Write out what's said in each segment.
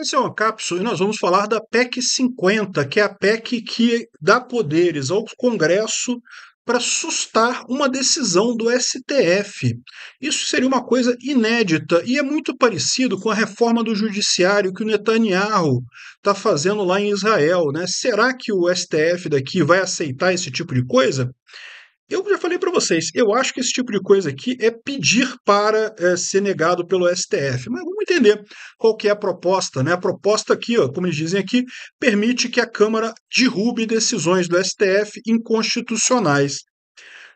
Esse é uma cápsula e nós vamos falar da PEC 50, que é a PEC que dá poderes ao Congresso para sustar uma decisão do STF. Isso seria uma coisa inédita e é muito parecido com a reforma do judiciário que o Netanyahu está fazendo lá em Israel. Né? Será que o STF daqui vai aceitar esse tipo de coisa? Eu já falei para vocês, eu acho que esse tipo de coisa aqui é pedir para é, ser negado pelo STF. Mas vamos entender qual que é a proposta. Né? A proposta aqui, ó, como eles dizem aqui, permite que a Câmara derrube decisões do STF inconstitucionais.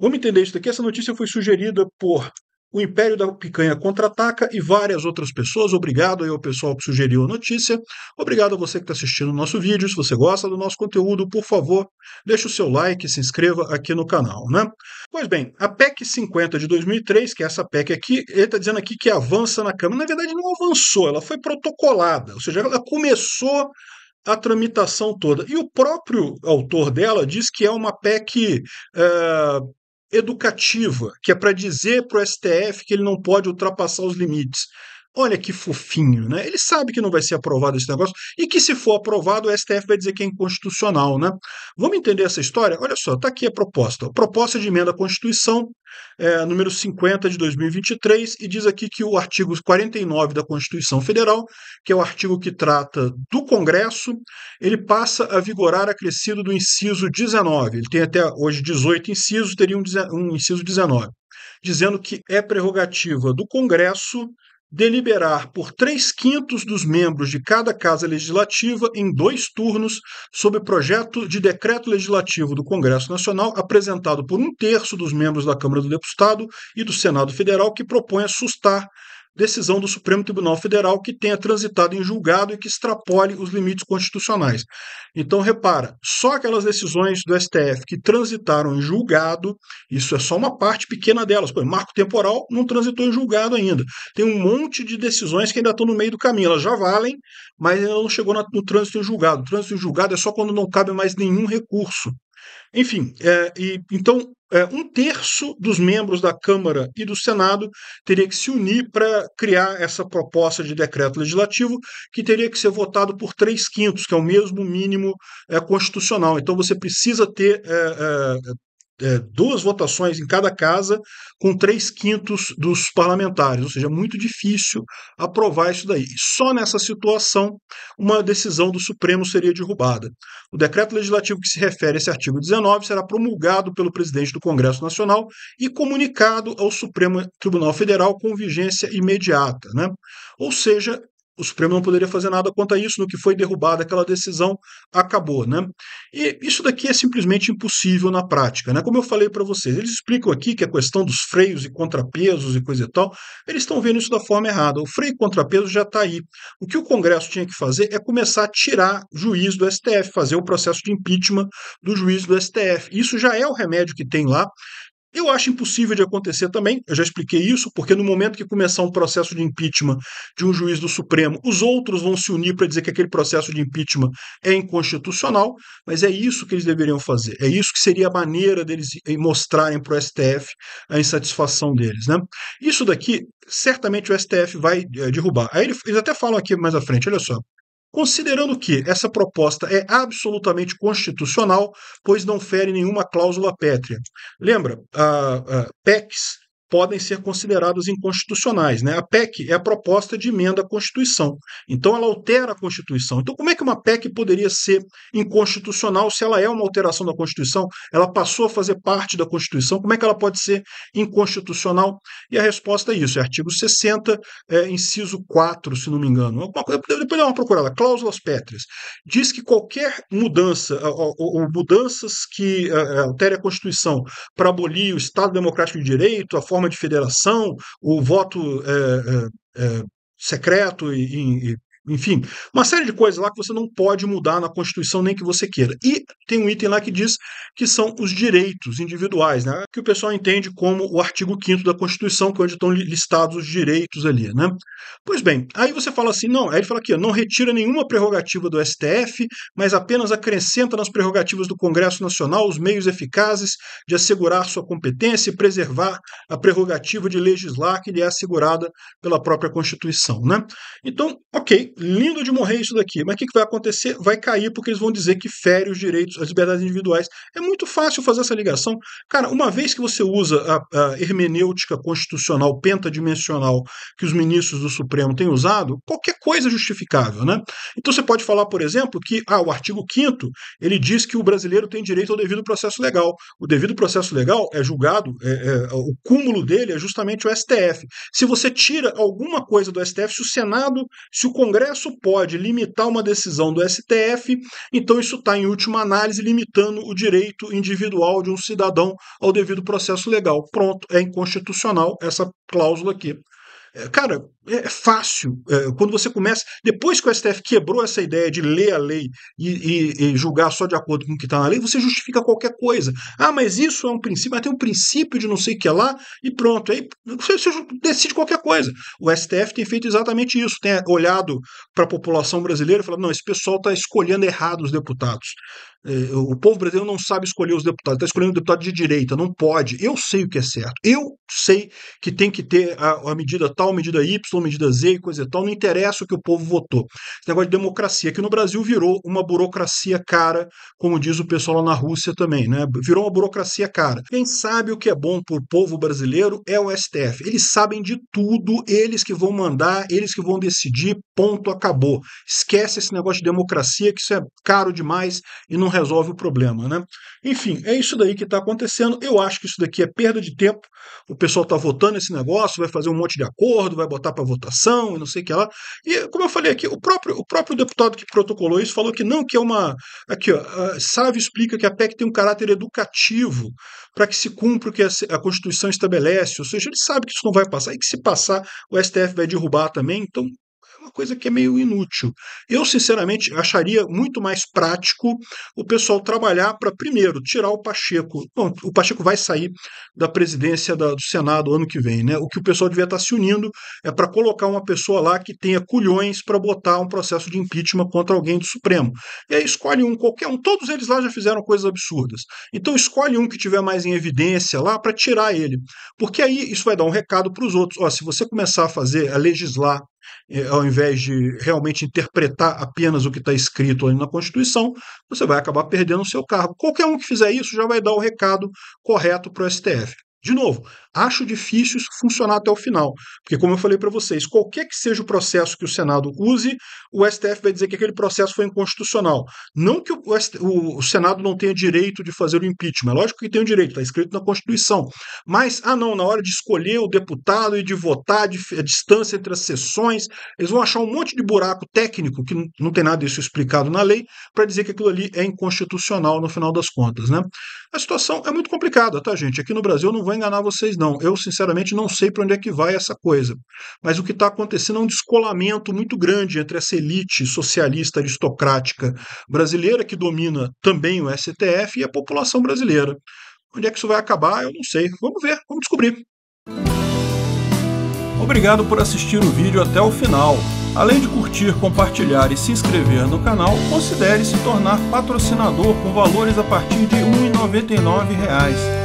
Vamos entender isso daqui. Essa notícia foi sugerida por o Império da Picanha contra-ataca e várias outras pessoas. Obrigado aí ao pessoal que sugeriu a notícia. Obrigado a você que está assistindo o nosso vídeo. Se você gosta do nosso conteúdo, por favor, deixe o seu like e se inscreva aqui no canal, né? Pois bem, a PEC 50 de 2003, que é essa PEC aqui, ele está dizendo aqui que avança na Câmara. Na verdade, não avançou, ela foi protocolada, ou seja, ela começou a tramitação toda. E o próprio autor dela diz que é uma PEC é, eh, educativa, que é para dizer para o STF que ele não pode ultrapassar os limites. Olha que fofinho, né? Ele sabe que não vai ser aprovado esse negócio e que se for aprovado, o STF vai dizer que é inconstitucional, né? Vamos entender essa história? Olha só, está aqui a proposta. A proposta de emenda à Constituição, é, número 50 de 2023, e diz aqui que o artigo 49 da Constituição Federal, que é o artigo que trata do Congresso, ele passa a vigorar acrescido do inciso 19. Ele tem até hoje 18 incisos, teria um, um inciso 19 dizendo que é prerrogativa do Congresso deliberar por três quintos dos membros de cada casa legislativa em dois turnos sobre projeto de decreto legislativo do Congresso Nacional apresentado por um terço dos membros da Câmara do Deputado e do Senado Federal que propõe assustar decisão do Supremo Tribunal Federal que tenha transitado em julgado e que extrapole os limites constitucionais. Então, repara, só aquelas decisões do STF que transitaram em julgado, isso é só uma parte pequena delas. Por exemplo, marco temporal não transitou em julgado ainda. Tem um monte de decisões que ainda estão no meio do caminho. Elas já valem, mas ainda não chegou no trânsito em julgado. O trânsito em julgado é só quando não cabe mais nenhum recurso. Enfim, é, e, então é, um terço dos membros da Câmara e do Senado teria que se unir para criar essa proposta de decreto legislativo, que teria que ser votado por três quintos, que é o mesmo mínimo é, constitucional. Então você precisa ter é, é, é, duas votações em cada casa com três quintos dos parlamentares, ou seja, é muito difícil aprovar isso daí. Só nessa situação uma decisão do Supremo seria derrubada. O decreto legislativo que se refere a esse artigo 19 será promulgado pelo presidente do Congresso Nacional e comunicado ao Supremo Tribunal Federal com vigência imediata, né? Ou seja, o Supremo não poderia fazer nada quanto a isso, no que foi derrubada aquela decisão, acabou, né? E isso daqui é simplesmente impossível na prática, né? Como eu falei para vocês, eles explicam aqui que a questão dos freios e contrapesos e coisa e tal, eles estão vendo isso da forma errada. O freio e contrapeso já está aí. O que o Congresso tinha que fazer é começar a tirar juiz do STF, fazer o processo de impeachment do juiz do STF. Isso já é o remédio que tem lá, eu acho impossível de acontecer também, eu já expliquei isso, porque no momento que começar um processo de impeachment de um juiz do Supremo, os outros vão se unir para dizer que aquele processo de impeachment é inconstitucional, mas é isso que eles deveriam fazer, é isso que seria a maneira deles mostrarem para o STF a insatisfação deles. Né? Isso daqui, certamente o STF vai eh, derrubar. Aí eles até falam aqui mais à frente, olha só, considerando que essa proposta é absolutamente constitucional, pois não fere nenhuma cláusula pétrea. Lembra, a, a PECs podem ser considerados inconstitucionais. Né? A PEC é a proposta de emenda à Constituição. Então, ela altera a Constituição. Então, como é que uma PEC poderia ser inconstitucional se ela é uma alteração da Constituição? Ela passou a fazer parte da Constituição. Como é que ela pode ser inconstitucional? E a resposta é isso: é artigo 60, é, inciso 4, se não me engano. Alguma coisa, depois dá uma procurada. Cláusulas pétreas. Diz que qualquer mudança, ou, ou mudanças que uh, é, é, altere a Constituição para abolir o Estado Democrático de Direito, a forma forma de federação, o voto é, é, secreto e, e, enfim, uma série de coisas lá que você não pode mudar na Constituição nem que você queira. E tem um item lá que diz que são os direitos individuais, né? Que o pessoal entende como o artigo 5 da Constituição, que é onde estão listados os direitos ali, né? Pois bem, aí você fala assim, não, aí ele fala aqui, não retira nenhuma prerrogativa do STF, mas apenas acrescenta nas prerrogativas do Congresso Nacional os meios eficazes de assegurar sua competência e preservar a prerrogativa de legislar que lhe é assegurada pela própria Constituição, né? Então, ok, lindo de morrer isso daqui. Mas o que, que vai acontecer? Vai cair porque eles vão dizer que fere os direitos, as liberdades individuais. É muito fácil fazer essa ligação. Cara, uma vez que você usa a, a hermenêutica constitucional pentadimensional que os ministros do Supremo têm usado, qualquer coisa é justificável, né? Então você pode falar, por exemplo, que ah, o artigo 5 ele diz que o brasileiro tem direito ao devido processo legal. O devido processo legal é julgado, é, é, o cúmulo dele é justamente o STF. Se você tira alguma coisa do STF, se o Senado, se o Congresso Congresso pode limitar uma decisão do STF, então isso está, em última análise, limitando o direito individual de um cidadão ao devido processo legal. Pronto, é inconstitucional essa cláusula aqui. É, cara, é fácil. É, quando você começa. Depois que o STF quebrou essa ideia de ler a lei e, e, e julgar só de acordo com o que está na lei, você justifica qualquer coisa. Ah, mas isso é um princípio, mas tem um princípio de não sei o que lá e pronto. Aí você, você decide qualquer coisa. O STF tem feito exatamente isso, tem olhado para a população brasileira e falado: não, esse pessoal está escolhendo errado os deputados. É, o povo brasileiro não sabe escolher os deputados, está escolhendo deputado de direita, não pode. Eu sei o que é certo. Eu sei que tem que ter a, a medida tal, medida Y, Y, medida Z e coisa e tal, não interessa o que o povo votou. Esse negócio de democracia, que no Brasil virou uma burocracia cara, como diz o pessoal lá na Rússia também, né? Virou uma burocracia cara. Quem sabe o que é bom pro povo brasileiro é o STF. Eles sabem de tudo, eles que vão mandar, eles que vão decidir, ponto, acabou. Esquece esse negócio de democracia, que isso é caro demais e não resolve o problema, né? Enfim, é isso daí que está acontecendo. Eu acho que isso daqui é perda de tempo. O pessoal está votando esse negócio, vai fazer um monte de acordo, vai botar pra votação e não sei o que lá. E, como eu falei aqui, o próprio, o próprio deputado que protocolou isso falou que não, que é uma. Aqui, ó, Sávio explica que a PEC tem um caráter educativo para que se cumpra o que a, a, Constituição estabelece, ou seja, ele sabe que isso não vai passar e que se passar, o STF vai derrubar também, então uma coisa que é meio inútil. Eu, sinceramente, acharia muito mais prático o pessoal trabalhar para, primeiro, tirar o Pacheco. Bom, o Pacheco vai sair da presidência da, do Senado ano que vem, né? O que o pessoal devia estar tá se unindo é para colocar uma pessoa lá que tenha culhões para botar um processo de impeachment contra alguém do Supremo. E aí escolhe um, qualquer um. Todos eles lá já fizeram coisas absurdas. Então escolhe um que tiver mais em evidência lá para tirar ele. Porque aí isso vai dar um recado para os outros. Ó, se você começar a fazer, a legislar ao invés de realmente interpretar apenas o que está escrito ali na Constituição, você vai acabar perdendo o seu cargo. Qualquer um que fizer isso já vai dar o recado correto para o STF. De novo, Acho difícil isso funcionar até o final, porque, como eu falei para vocês, qualquer que seja o processo que o Senado use, o STF vai dizer que aquele processo foi inconstitucional. Não que o, o, o Senado não tenha direito de fazer o impeachment, é lógico que tem o direito, está escrito na Constituição. Mas, ah, não, na hora de escolher o deputado e de votar a distância entre as sessões, eles vão achar um monte de buraco técnico, que não, não tem nada disso explicado na lei, para dizer que aquilo ali é inconstitucional no final das contas. Né? A situação é muito complicada, tá, gente? Aqui no Brasil eu não vou enganar vocês, não não. Eu, sinceramente, não sei para onde é que vai essa coisa. Mas o que está acontecendo é um descolamento muito grande entre essa elite socialista aristocrática brasileira, que domina também o STF, e a população brasileira. Onde é que isso vai acabar? Eu não sei. Vamos ver, vamos descobrir. Obrigado por assistir o vídeo até o final. Além de curtir, compartilhar e se inscrever no canal, considere se tornar patrocinador com valores a partir de R$ 1,99